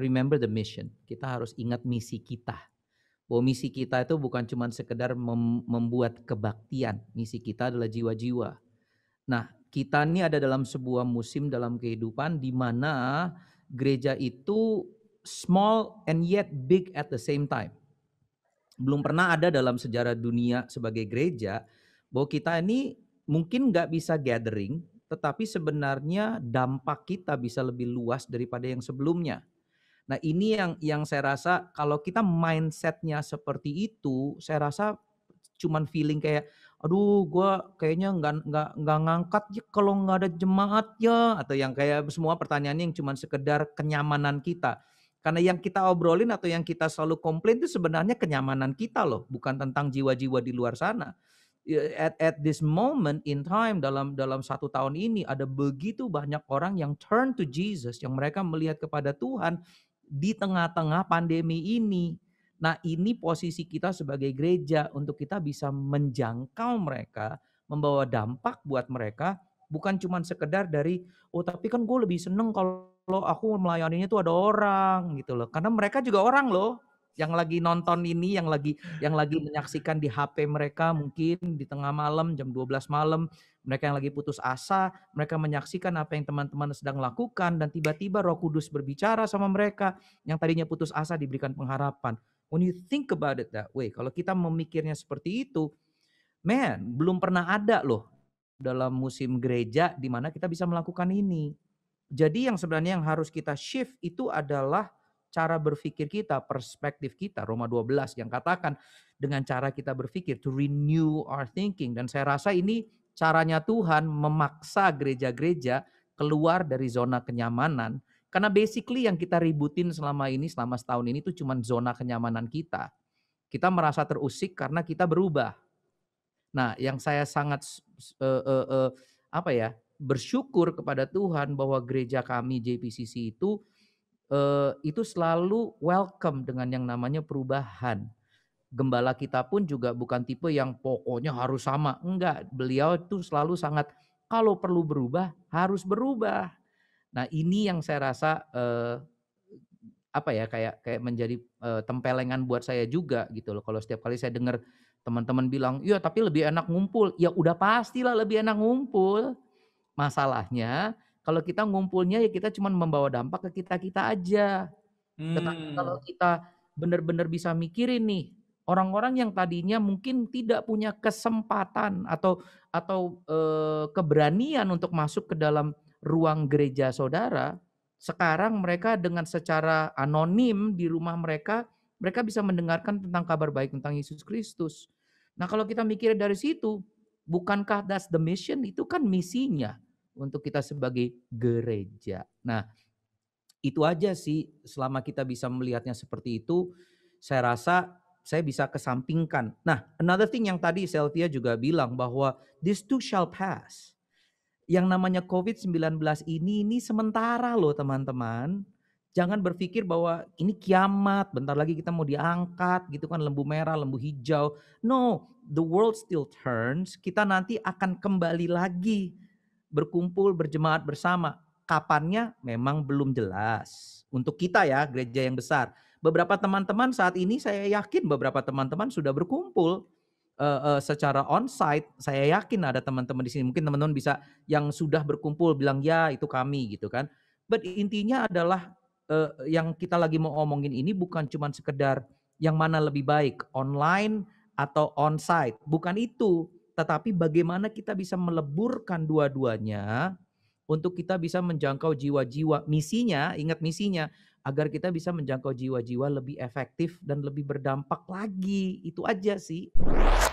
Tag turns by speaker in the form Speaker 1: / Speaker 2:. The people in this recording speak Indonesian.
Speaker 1: remember the mission. Kita harus ingat misi kita. Bahwa misi kita itu bukan cuma sekedar mem membuat kebaktian. Misi kita adalah jiwa-jiwa. Nah, kita ini ada dalam sebuah musim dalam kehidupan di mana gereja itu small and yet big at the same time. Belum pernah ada dalam sejarah dunia sebagai gereja bahwa kita ini mungkin nggak bisa gathering, tetapi sebenarnya dampak kita bisa lebih luas daripada yang sebelumnya. Nah ini yang yang saya rasa kalau kita mindsetnya seperti itu, saya rasa cuman feeling kayak aduh gue kayaknya nggak nggak nggak ngangkat ya kalau nggak ada jemaat ya atau yang kayak semua pertanyaan yang cuman sekedar kenyamanan kita karena yang kita obrolin atau yang kita selalu komplain itu sebenarnya kenyamanan kita loh bukan tentang jiwa-jiwa di luar sana ya, at, at this moment in time dalam dalam satu tahun ini ada begitu banyak orang yang turn to Jesus yang mereka melihat kepada Tuhan di tengah-tengah pandemi ini. Nah, ini posisi kita sebagai gereja untuk kita bisa menjangkau mereka, membawa dampak buat mereka, bukan cuma sekedar dari, oh tapi kan gue lebih seneng kalau aku melayaninya tuh ada orang gitu loh. Karena mereka juga orang loh, yang lagi nonton ini, yang lagi yang lagi menyaksikan di HP mereka mungkin di tengah malam jam 12 malam mereka yang lagi putus asa, mereka menyaksikan apa yang teman-teman sedang lakukan dan tiba-tiba Roh Kudus berbicara sama mereka yang tadinya putus asa diberikan pengharapan. When you think about it that way, kalau kita memikirnya seperti itu, man, belum pernah ada loh dalam musim gereja di mana kita bisa melakukan ini. Jadi yang sebenarnya yang harus kita shift itu adalah cara berpikir kita, perspektif kita. Roma 12 yang katakan dengan cara kita berpikir to renew our thinking dan saya rasa ini caranya Tuhan memaksa gereja-gereja keluar dari zona kenyamanan. Karena basically yang kita ributin selama ini, selama setahun ini itu cuma zona kenyamanan kita. Kita merasa terusik karena kita berubah. Nah, yang saya sangat uh, uh, uh, apa ya bersyukur kepada Tuhan bahwa gereja kami JPCC itu uh, itu selalu welcome dengan yang namanya perubahan gembala kita pun juga bukan tipe yang pokoknya harus sama. Enggak, beliau itu selalu sangat kalau perlu berubah harus berubah. Nah, ini yang saya rasa eh, apa ya kayak kayak menjadi eh, tempelengan buat saya juga gitu loh. Kalau setiap kali saya dengar teman-teman bilang, "Ya, tapi lebih enak ngumpul." Ya udah pastilah lebih enak ngumpul. Masalahnya kalau kita ngumpulnya ya kita cuma membawa dampak ke kita-kita aja. Hmm. Tetapi kalau hmm. kita benar-benar bisa mikirin nih orang-orang yang tadinya mungkin tidak punya kesempatan atau atau e, keberanian untuk masuk ke dalam ruang gereja saudara, sekarang mereka dengan secara anonim di rumah mereka, mereka bisa mendengarkan tentang kabar baik tentang Yesus Kristus. Nah, kalau kita mikir dari situ, bukankah that's the mission? Itu kan misinya untuk kita sebagai gereja. Nah, itu aja sih selama kita bisa melihatnya seperti itu, saya rasa saya bisa kesampingkan. Nah, another thing yang tadi Celtia juga bilang bahwa this too shall pass. Yang namanya COVID-19 ini, ini sementara loh teman-teman. Jangan berpikir bahwa ini kiamat, bentar lagi kita mau diangkat gitu kan lembu merah, lembu hijau. No, the world still turns. Kita nanti akan kembali lagi berkumpul, berjemaat bersama. Kapannya memang belum jelas. Untuk kita ya, gereja yang besar beberapa teman-teman saat ini saya yakin beberapa teman-teman sudah berkumpul uh, uh, secara onsite. Saya yakin ada teman-teman di sini. Mungkin teman-teman bisa yang sudah berkumpul bilang ya itu kami gitu kan. But intinya adalah uh, yang kita lagi mau omongin ini bukan cuma sekedar yang mana lebih baik online atau onsite. Bukan itu, tetapi bagaimana kita bisa meleburkan dua-duanya untuk kita bisa menjangkau jiwa-jiwa misinya, ingat misinya, agar kita bisa menjangkau jiwa-jiwa lebih efektif dan lebih berdampak lagi. Itu aja sih.